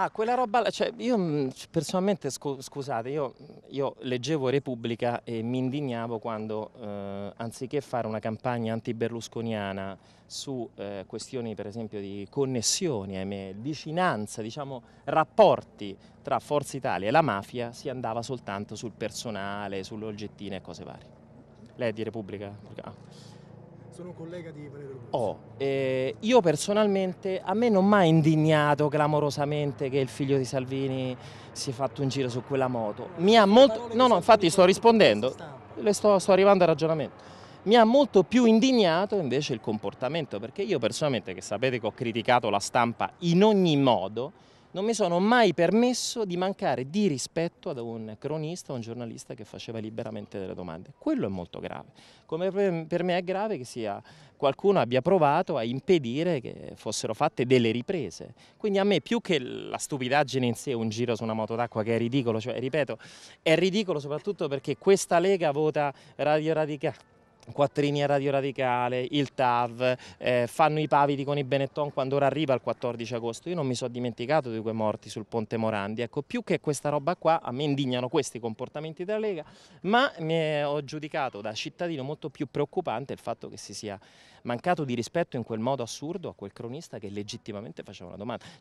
Ah, quella roba, cioè io mm, personalmente, scu scusate, io, io, leggevo Repubblica e mi indignavo quando, eh, anziché fare una campagna anti-berlusconiana su eh, questioni per esempio di connessioni, ahimè, vicinanza, diciamo rapporti tra Forza Italia e la mafia, si andava soltanto sul personale, sulle oggettine e cose varie. Lei è di Repubblica? Ah sono un collega di Valerio Rossi. Oh, eh, io personalmente, a me non mi ha indignato clamorosamente che il figlio di Salvini si è fatto un giro su quella moto. Mi ha molto... No, no, infatti sto rispondendo, le sto, sto arrivando al ragionamento. Mi ha molto più indignato invece il comportamento, perché io personalmente, che sapete che ho criticato la stampa in ogni modo, non mi sono mai permesso di mancare di rispetto ad un cronista o un giornalista che faceva liberamente delle domande. Quello è molto grave. Come per me è grave che sia, qualcuno abbia provato a impedire che fossero fatte delle riprese. Quindi a me più che la stupidaggine in sé, un giro su una moto d'acqua che è ridicolo, cioè ripeto, è ridicolo soprattutto perché questa Lega vota Radio Radicale Quattrini a Radio Radicale, il TAV, eh, fanno i paviti con i Benetton quando ora arriva il 14 agosto. Io non mi sono dimenticato di quei morti sul Ponte Morandi. Ecco, più che questa roba qua, a me indignano questi comportamenti della Lega, ma mi ho giudicato da cittadino molto più preoccupante il fatto che si sia mancato di rispetto in quel modo assurdo a quel cronista che legittimamente faceva una domanda.